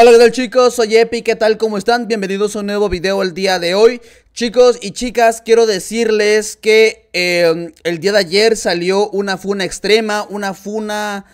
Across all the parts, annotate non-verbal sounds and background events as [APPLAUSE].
Hola qué tal chicos, soy Epi, ¿qué tal? ¿Cómo están? Bienvenidos a un nuevo video el día de hoy Chicos y chicas, quiero decirles que em, el día de ayer salió una funa extrema Una funa,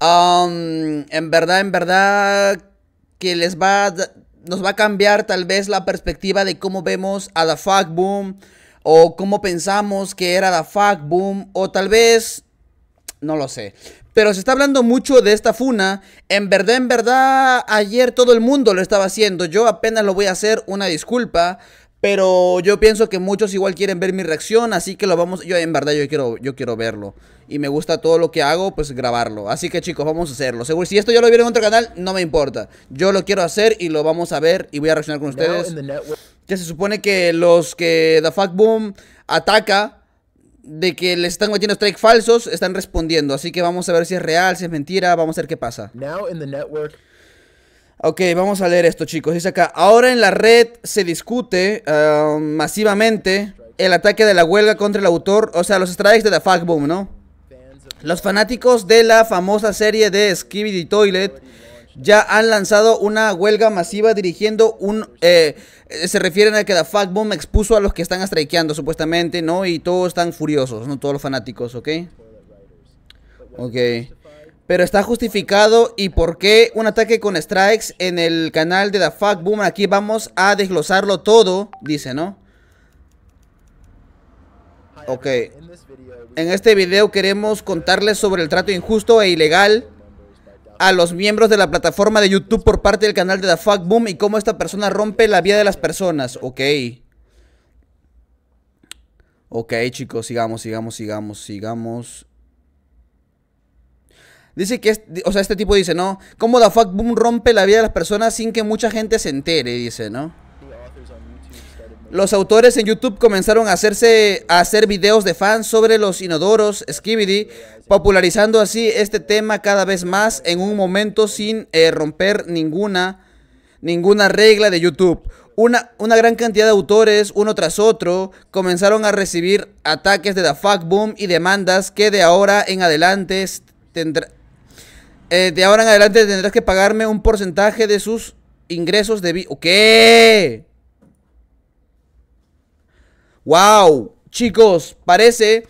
en verdad, en verdad, que les va, nos va a cambiar tal vez la perspectiva de cómo vemos a The Fuck Boom O cómo pensamos que era The Fuck Boom O tal vez, no lo sé pero se está hablando mucho de esta funa. En verdad, en verdad, ayer todo el mundo lo estaba haciendo. Yo apenas lo voy a hacer, una disculpa. Pero yo pienso que muchos igual quieren ver mi reacción, así que lo vamos... Yo en verdad yo quiero, yo quiero verlo. Y me gusta todo lo que hago, pues grabarlo. Así que chicos, vamos a hacerlo. Seguro, si esto ya lo vieron en otro canal, no me importa. Yo lo quiero hacer y lo vamos a ver y voy a reaccionar con ustedes. Que se supone que los que The Fuck Boom ataca de que les están metiendo strikes falsos, están respondiendo. Así que vamos a ver si es real, si es mentira, vamos a ver qué pasa. Ok, vamos a leer esto, chicos. Dice acá, ahora en la red se discute um, masivamente el ataque de la huelga contra el autor, o sea, los strikes de The Fuck Boom, ¿no? Los fanáticos de la famosa serie de Skibidi Toilet ya han lanzado una huelga masiva dirigiendo un... Eh, se refieren a que la Boom expuso a los que están strikeando supuestamente, ¿no? Y todos están furiosos, ¿no? Todos los fanáticos, ¿ok? Ok. Pero está justificado y por qué un ataque con strikes en el canal de la Boom? Aquí vamos a desglosarlo todo, dice, ¿no? Ok. En este video queremos contarles sobre el trato injusto e ilegal a los miembros de la plataforma de YouTube por parte del canal de The Boom y cómo esta persona rompe la vida de las personas. Ok. Ok, chicos, sigamos, sigamos, sigamos, sigamos. Dice que, o sea, este tipo dice, ¿no? ¿Cómo The Boom rompe la vida de las personas sin que mucha gente se entere? Dice, ¿no? Los autores en YouTube comenzaron a, hacerse, a hacer videos de fans sobre los inodoros Skibidi, popularizando así este tema cada vez más en un momento sin eh, romper ninguna, ninguna regla de YouTube. Una, una, gran cantidad de autores, uno tras otro, comenzaron a recibir ataques de The Fuck Boom y demandas que de ahora en adelante tendrá, eh, de ahora en adelante tendrás que pagarme un porcentaje de sus ingresos de... ¿O qué? Wow, chicos, parece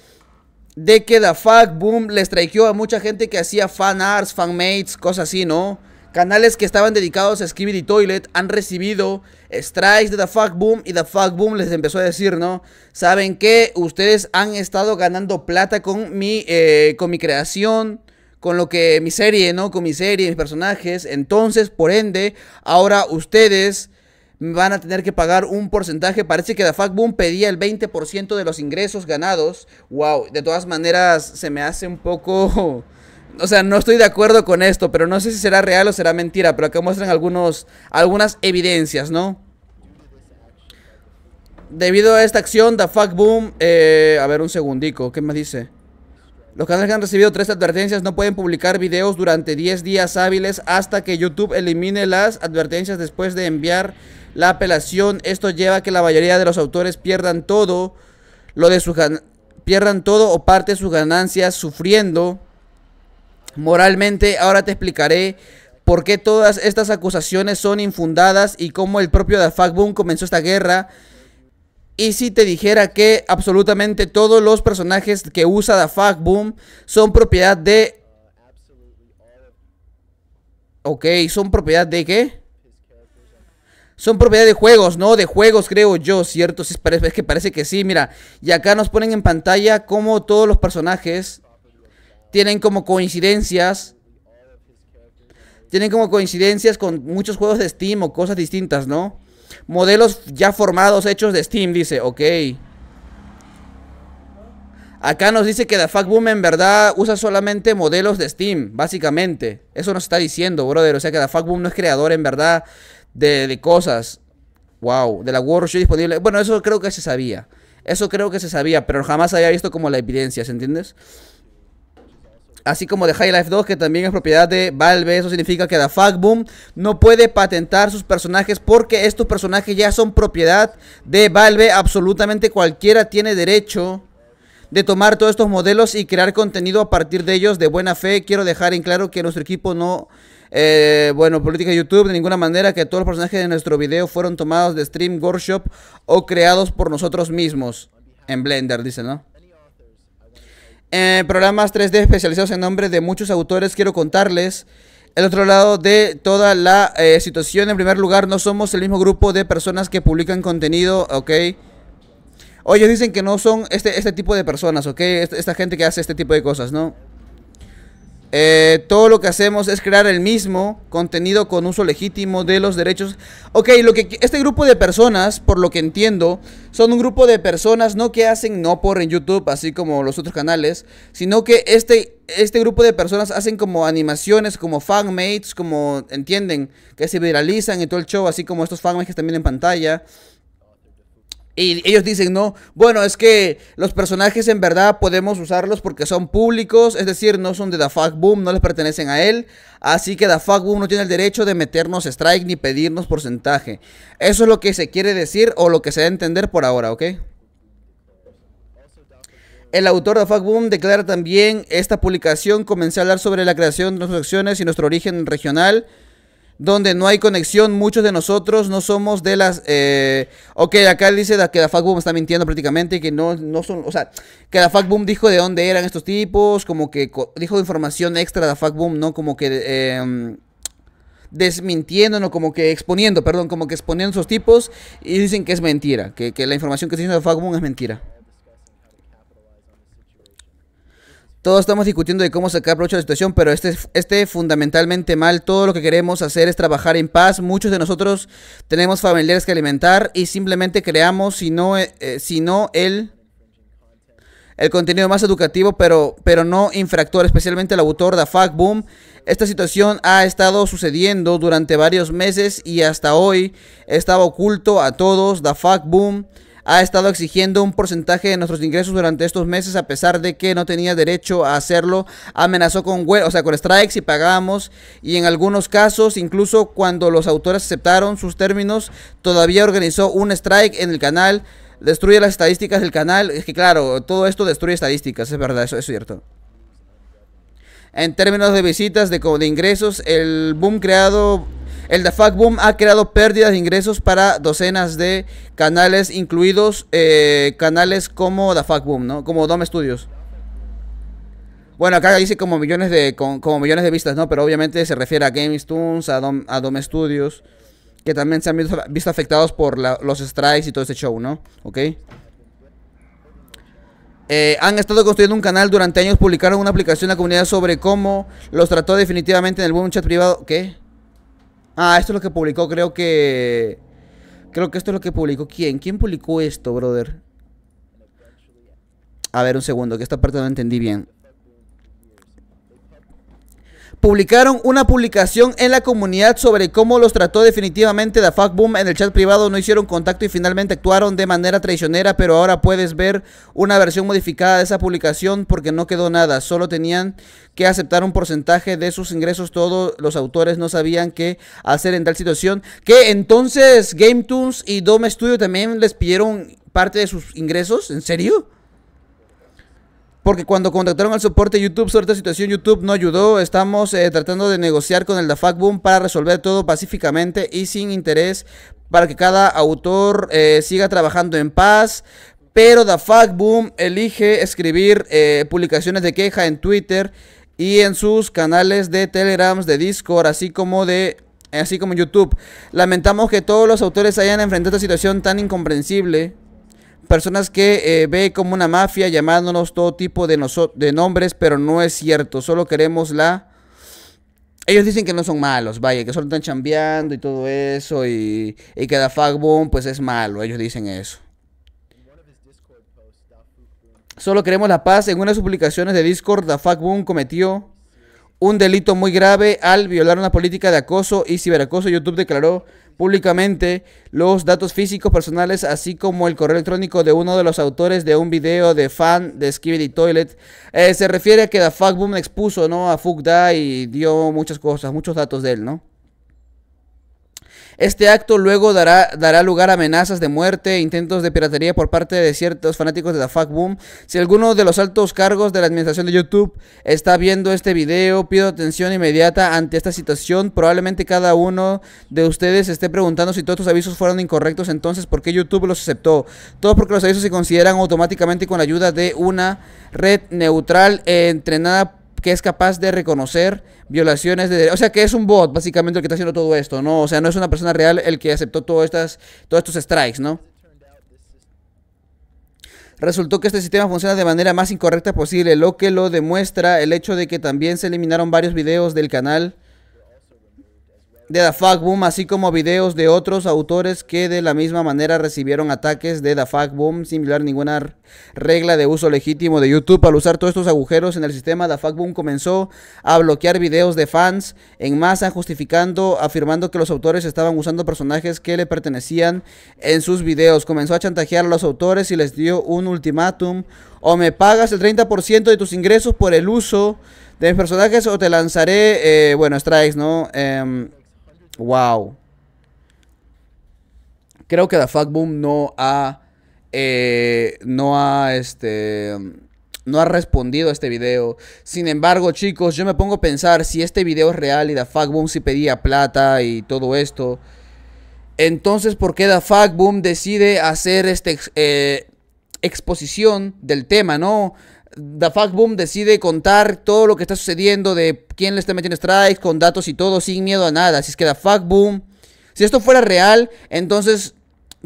de que The Fuck Boom les traigió a mucha gente que hacía fan arts, fan cosas así, ¿no? Canales que estaban dedicados a y Toilet han recibido strikes de The Fuck Boom y The Fuck Boom les empezó a decir, ¿no? Saben que ustedes han estado ganando plata con mi, eh, con mi creación, con lo que mi serie, ¿no? Con mi serie, mis personajes. Entonces, por ende, ahora ustedes van a tener que pagar un porcentaje. Parece que Fuck Boom pedía el 20% de los ingresos ganados. Wow, de todas maneras se me hace un poco... [LAUGHS] O sea, no estoy de acuerdo con esto, pero no sé si será real o será mentira, pero acá muestran algunos, algunas evidencias, ¿no? Debido a esta acción, Fuck Boom... Eh, a ver, un segundico, ¿qué me dice? Los canales que han recibido tres advertencias no pueden publicar videos durante 10 días hábiles hasta que YouTube elimine las advertencias después de enviar la apelación. Esto lleva a que la mayoría de los autores pierdan todo, lo de su pierdan todo o parte de sus ganancias sufriendo moralmente. Ahora te explicaré por qué todas estas acusaciones son infundadas y cómo el propio Dafak Boom comenzó esta guerra. Y si te dijera que absolutamente todos los personajes que usa Dafak Boom son propiedad de... Ok, ¿son propiedad de qué? Son propiedad de juegos, ¿no? De juegos, creo yo, ¿cierto? es que parece que sí, mira. Y acá nos ponen en pantalla cómo todos los personajes tienen como coincidencias. Tienen como coincidencias con muchos juegos de Steam o cosas distintas, ¿no? Modelos ya formados, hechos de Steam, dice, ok. Acá nos dice que The Boom en verdad usa solamente modelos de Steam, básicamente. Eso nos está diciendo, brother. O sea que The no es creador en verdad de, cosas. Wow, de la workshop disponible. Bueno, eso creo que se sabía. Eso creo que se sabía, pero jamás había visto como la evidencia, ¿se entiendes? Así como de High Life 2, que también es propiedad de Valve, eso significa que la Boom no puede patentar sus personajes porque estos personajes ya son propiedad de Valve. Absolutamente cualquiera tiene derecho de tomar todos estos modelos y crear contenido a partir de ellos de buena fe. Quiero dejar en claro que nuestro equipo no eh, bueno, política de YouTube, de ninguna manera que todos los personajes de nuestro video fueron tomados de Stream workshop o creados por nosotros mismos. En Blender, dicen, ¿no? En eh, programas 3D especializados en nombre de muchos autores, quiero contarles el otro lado de toda la eh, situación. En primer lugar, no somos el mismo grupo de personas que publican contenido, ¿ok? O ellos dicen que no son este, este tipo de personas, ¿ok? Este, esta gente que hace este tipo de cosas, ¿no? Eh, todo lo que hacemos es crear el mismo contenido con uso legítimo de los derechos. Ok, lo que este grupo de personas, por lo que entiendo, son un grupo de personas no que hacen no por en YouTube, así como los otros canales, sino que este, este grupo de personas hacen como animaciones, como fanmates, como entienden, que se viralizan y todo el show, así como estos fanmates que están viendo en pantalla. Y ellos dicen, no, bueno, es que los personajes en verdad podemos usarlos porque son públicos, es decir, no son de The Boom, no les pertenecen a él, así que The Boom no tiene el derecho de meternos strike ni pedirnos porcentaje. Eso es lo que se quiere decir o lo que se da a entender por ahora, ¿ok? El autor de Fuck Boom declara también, esta publicación comencé a hablar sobre la creación de nuestras acciones y nuestro origen regional donde no hay conexión, muchos de nosotros no somos de las... Eh, ok, acá dice que la Boom está mintiendo prácticamente, que no, no son... O sea, que la Boom dijo de dónde eran estos tipos, como que dijo información extra de la Boom, ¿no? Como que... Eh, desmintiendo, no como que exponiendo, perdón, como que exponiendo esos tipos y dicen que es mentira, que, la información que se dice de Boom es mentira. Todos estamos discutiendo de cómo sacar provecho de la situación, pero este, este fundamentalmente mal. Todo lo que queremos hacer es trabajar en paz. Muchos de nosotros tenemos familiares que alimentar y simplemente creamos, eh, eh, si no, el, el contenido más educativo, pero, pero no infractor, especialmente el autor de Fuck Boom. Esta situación ha estado sucediendo durante varios meses y hasta hoy estaba oculto a todos. Da Fuck Boom ha estado exigiendo un porcentaje de nuestros ingresos durante estos meses a pesar de que no tenía derecho a hacerlo. Amenazó con, o sea, con strikes y pagábamos y en algunos casos, incluso cuando los autores aceptaron sus términos, todavía organizó un strike en el canal. Destruye las estadísticas del canal. Es que claro, todo esto destruye estadísticas, es verdad, eso es cierto. En términos de visitas, de ingresos, el boom creado el DaFuckBoom Boom ha creado pérdidas de ingresos para docenas de canales, incluidos eh, canales como DaFuckBoom, Boom, ¿no? Como Dome Studios. Bueno, acá dice como millones de como, millones de vistas, ¿no? Pero obviamente se refiere a GameStunes, a, a Dome Studios, que también se han visto, afectados por los strikes y todo ese show, ¿no? ¿Ok? Eh, han estado construyendo un canal durante años, publicaron una aplicación en la comunidad sobre cómo los trató definitivamente en el boom chat privado. ¿Qué? Ah, esto es lo que publicó, creo que... Creo que esto es lo que publicó. ¿Quién? ¿Quién publicó esto, brother? A ver, un segundo, que esta parte no entendí bien publicaron una publicación en la comunidad sobre cómo los trató definitivamente Da Fuck Boom en el chat privado, no hicieron contacto y finalmente actuaron de manera traicionera, pero ahora puedes ver una versión modificada de esa publicación porque no quedó nada, solo tenían que aceptar un porcentaje de sus ingresos, todos los autores no sabían qué hacer en tal situación, que entonces GameTunes y Dome Studio también les pidieron parte de sus ingresos, ¿en serio? porque cuando contactaron al soporte YouTube sobre esta situación, YouTube no ayudó. Estamos eh, tratando de negociar con el DAFAC Boom para resolver todo pacíficamente y sin interés para que cada autor eh, siga trabajando en paz. Pero DaFac Boom elige escribir eh, publicaciones de queja en Twitter y en sus canales de Telegram, de Discord, así como de así como YouTube. Lamentamos que todos los autores hayan enfrentado esta situación tan incomprensible personas que eh, ve como una mafia llamándonos todo tipo de, de nombres, pero no es cierto, solo queremos la... Ellos dicen que no son malos, vaya, que solo están chambeando y todo eso, y, y que boom pues es malo, ellos dicen eso. Solo queremos la paz. En sus publicaciones de Discord, boom cometió un delito muy grave al violar una política de acoso y ciberacoso. YouTube declaró públicamente los datos físicos personales, así como el correo electrónico de uno de los autores de un video de fan de Skibidi Toilet. Eh, se refiere a que *The expuso ¿no? a Fugda y dio muchas cosas, muchos datos de él, ¿no? Este acto luego dará, dará lugar a amenazas de muerte, intentos de piratería por parte de ciertos fanáticos de la Fuck Boom. Si alguno de los altos cargos de la administración de YouTube está viendo este video, pido atención inmediata ante esta situación. Probablemente cada uno de ustedes esté preguntando si todos estos avisos fueron incorrectos, entonces ¿por qué YouTube los aceptó? Todo porque los avisos se consideran automáticamente con la ayuda de una red neutral entrenada que es capaz de reconocer violaciones de O sea, que es un bot, básicamente, el que está haciendo todo esto, ¿no? O sea, no es una persona real el que aceptó todas estas, todos estos strikes, ¿no? Resultó que este sistema funciona de manera más incorrecta posible, lo que lo demuestra el hecho de que también se eliminaron varios videos del canal de The Boom, así como videos de otros autores que de la misma manera recibieron ataques de The Boom, sin violar ninguna regla de uso legítimo de YouTube. Al usar todos estos agujeros en el sistema, Da Fuck Boom comenzó a bloquear videos de fans en masa, justificando, afirmando que los autores estaban usando personajes que le pertenecían en sus videos. Comenzó a chantajear a los autores y les dio un ultimátum. O me pagas el 30% de tus ingresos por el uso de mis personajes o te lanzaré, eh, bueno, strikes, ¿no? Em, Wow. Creo que The no ha. Eh, no ha este no ha respondido a este video. Sin embargo, chicos, yo me pongo a pensar si este video es real y Da Boom si pedía plata y todo esto. Entonces, ¿por qué Da Boom decide hacer esta eh, exposición del tema, no? The Fact Boom decide contar todo lo que está sucediendo de quién le está metiendo strikes, con datos y todo, sin miedo a nada. Si es que The Fact Boom, si esto fuera real, entonces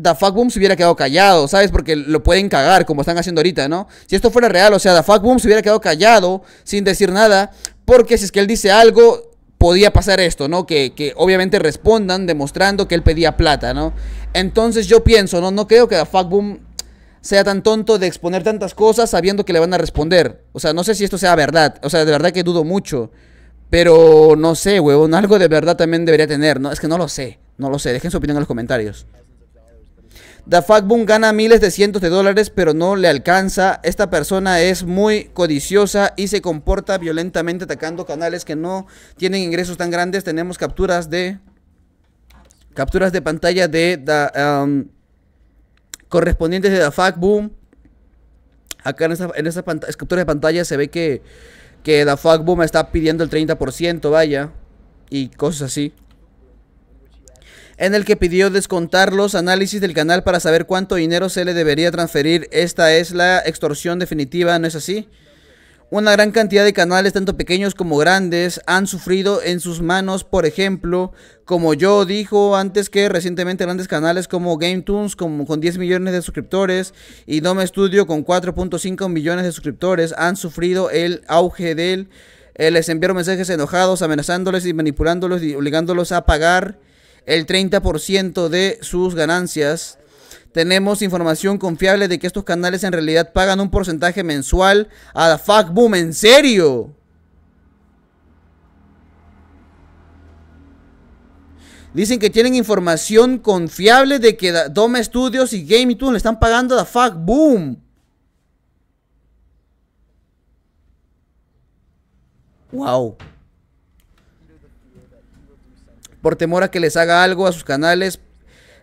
The Fuck Boom se hubiera quedado callado, ¿sabes? Porque lo pueden cagar, como están haciendo ahorita, ¿no? Si esto fuera real, o sea, The fact Boom se hubiera quedado callado, sin decir nada, porque si es que él dice algo, podía pasar esto, ¿no? Que, que obviamente respondan demostrando que él pedía plata, ¿no? Entonces yo pienso, ¿no? No creo que The fact Boom sea tan tonto de exponer tantas cosas sabiendo que le van a responder. O sea, no sé si esto sea verdad. O sea, de verdad que dudo mucho. Pero no sé, huevón. Algo de verdad también debería tener. No, es que no lo sé. No lo sé. Dejen su opinión en los comentarios. The Boom gana miles de cientos de dólares, pero no le alcanza. Esta persona es muy codiciosa y se comporta violentamente atacando canales que no tienen ingresos tan grandes. Tenemos capturas de. Capturas de pantalla de. The, correspondientes de DAFAC, boom. Acá en esta, en de pantalla se ve que, que DAFAC, está pidiendo el 30%, vaya. Y cosas así. En el que pidió descontar los análisis del canal para saber cuánto dinero se le debería transferir. Esta es la extorsión definitiva, ¿no es así? Una gran cantidad de canales, tanto pequeños como grandes, han sufrido en sus manos, por ejemplo, como yo dijo antes que recientemente grandes canales como GameTunes con 10 millones de suscriptores y Dome Studio con 4.5 millones de suscriptores han sufrido el auge del... Eh, les enviaron mensajes enojados, amenazándoles y manipulándolos y obligándolos a pagar el 30% de sus ganancias tenemos información confiable de que estos canales en realidad pagan un porcentaje mensual a la fuck boom, en serio. Dicen que tienen información confiable de que Dome Studios y Game le están pagando a la fuck boom. Wow. Por temor a que les haga algo a sus canales,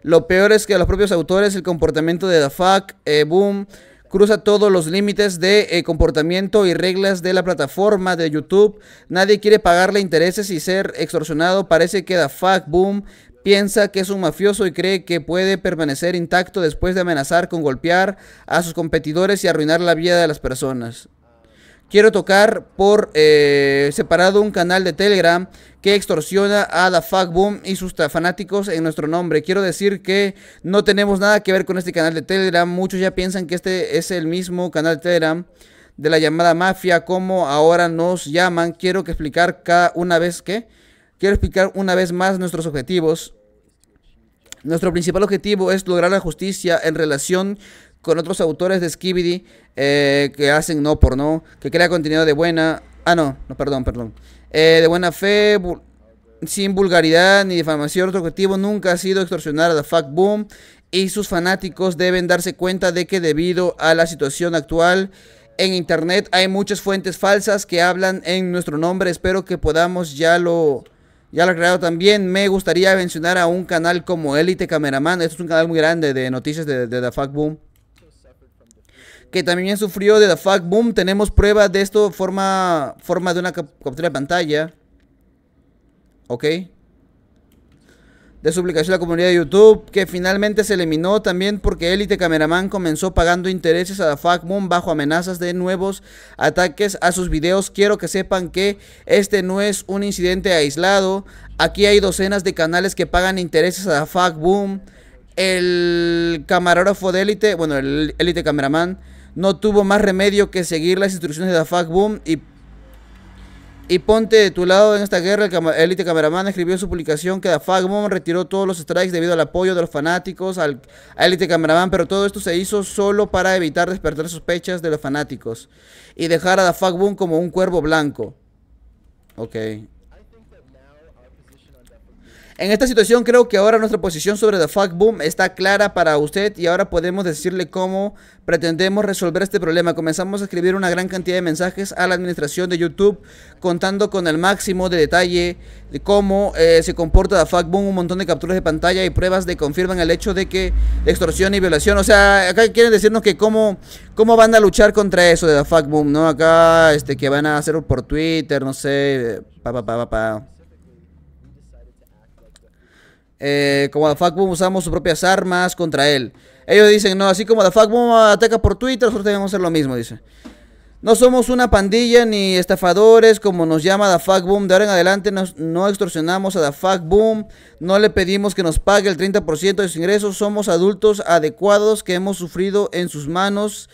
lo peor es que a los propios autores el comportamiento de Dafak, eh, Boom, cruza todos los límites de eh, comportamiento y reglas de la plataforma de YouTube. Nadie quiere pagarle intereses y ser extorsionado. Parece que Dafak, Boom, piensa que es un mafioso y cree que puede permanecer intacto después de amenazar con golpear a sus competidores y arruinar la vida de las personas. Quiero tocar por eh, separado un canal de Telegram que extorsiona a la Boom y sus fanáticos en nuestro nombre. Quiero decir que no tenemos nada que ver con este canal de Telegram. Muchos ya piensan que este es el mismo canal de Telegram de la llamada mafia, como ahora nos llaman. Quiero explicar cada una vez que... Quiero explicar una vez más nuestros objetivos. Nuestro principal objetivo es lograr la justicia en relación con otros autores de Skibidi eh, que hacen no por no, que crea contenido de buena. Ah, no, no, perdón, perdón. Eh, de buena fe, sin vulgaridad ni difamación. Otro objetivo nunca ha sido extorsionar a The Fact Boom y sus fanáticos deben darse cuenta de que debido a la situación actual en internet hay muchas fuentes falsas que hablan en nuestro nombre. Espero que podamos ya lo ya lo también. Me gustaría mencionar a un canal como Elite Cameraman. Este es un canal muy grande de noticias de, de The Fact Boom que también sufrió de The Fuck Boom. Tenemos pruebas de esto, forma, forma de una captura de pantalla. Ok. De su publicación a la comunidad de YouTube, que finalmente se eliminó también porque Elite Cameraman comenzó pagando intereses a The Fuck Boom bajo amenazas de nuevos ataques a sus videos. Quiero que sepan que este no es un incidente aislado. Aquí hay docenas de canales que pagan intereses a The Fuck Boom. El camarógrafo de Elite, bueno, el Elite Cameraman no tuvo más remedio que seguir las instrucciones de Dafak Boom y, y ponte de tu lado en esta guerra. El élite cameraman escribió su publicación que Dafak Boom retiró todos los strikes debido al apoyo de los fanáticos al Elite cameraman, pero todo esto se hizo solo para evitar despertar sospechas de los fanáticos y dejar a Dafak Boom como un cuervo blanco. Ok, en esta situación creo que ahora nuestra posición sobre The Fuck Boom está clara para usted y ahora podemos decirle cómo pretendemos resolver este problema. Comenzamos a escribir una gran cantidad de mensajes a la administración de YouTube contando con el máximo de detalle de cómo eh, se comporta The Fuck Boom, un montón de capturas de pantalla y pruebas de confirman el hecho de que extorsión y violación. O sea, acá quieren decirnos que cómo, cómo van a luchar contra eso de The Fuck Boom, ¿no? Acá este, que van a hacer por Twitter, no sé, pa, pa, pa, pa. pa eh, como la Fuck usamos sus propias armas contra él. Ellos dicen, no, así como la ataca por Twitter, nosotros debemos hacer lo mismo, dice. No somos una pandilla ni estafadores como nos llama la De ahora en adelante no extorsionamos a la No le pedimos que nos pague el 30% de sus ingresos. Somos adultos adecuados que hemos sufrido en sus manos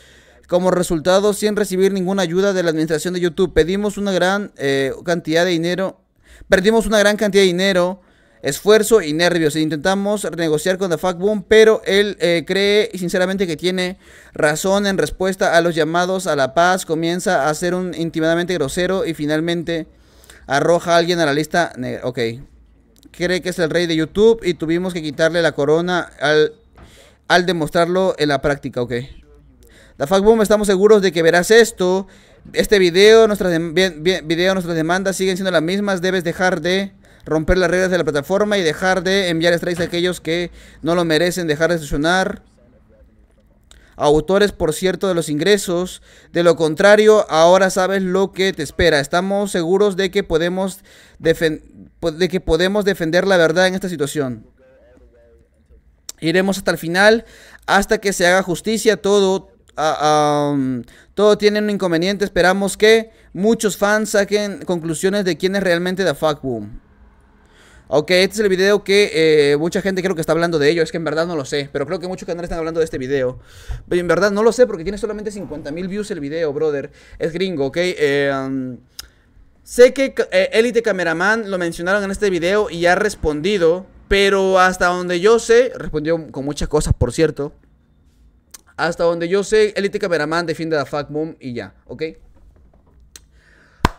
como resultado sin recibir ninguna ayuda de la administración de YouTube. Pedimos una gran eh, cantidad de dinero. Perdimos una gran cantidad de dinero esfuerzo y nervios. Intentamos negociar con The boom pero él eh, cree sinceramente que tiene razón en respuesta a los llamados a la paz. Comienza a ser un intimadamente grosero y finalmente arroja a alguien a la lista. Ok. Cree que es el rey de YouTube y tuvimos que quitarle la corona al, al demostrarlo en la práctica. Ok. The boom estamos seguros de que verás esto. Este video, nuestras, video, nuestras demandas siguen siendo las mismas. Debes dejar de romper las reglas de la plataforma y dejar de enviar strikes a aquellos que no lo merecen, dejar de sesionar autores, por cierto, de los ingresos. De lo contrario, ahora sabes lo que te espera. Estamos seguros de que podemos, pues, de que podemos defender la verdad en esta situación. Iremos hasta el final, hasta que se haga justicia. Todo, um, todo tiene un inconveniente. Esperamos que muchos fans saquen conclusiones de quién es realmente The boom. Ok, este es el video que eh, mucha gente creo que está hablando de ello. Es que en verdad no lo sé, pero creo que muchos canales están hablando de este video. Pero en verdad no lo sé porque tiene solamente 50.000 views el video, brother. Es gringo, ok. Eh, um, sé que élite eh, Elite Cameraman lo mencionaron en este video y ha respondido, pero hasta donde yo sé, respondió con muchas cosas, por cierto. Hasta donde yo sé, Elite Cameraman defiende a Fuckboom y ya, ok.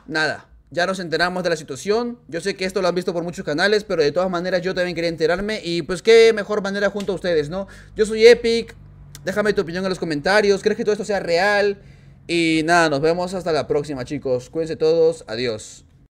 Nada ya nos enteramos de la situación. Yo sé que esto lo han visto por muchos canales, pero de todas maneras yo también quería enterarme. Y pues qué mejor manera junto a ustedes, ¿no? Yo soy Epic. Déjame tu opinión en los comentarios. ¿Crees que todo esto sea real? Y nada, nos vemos hasta la próxima, chicos. Cuídense todos. Adiós.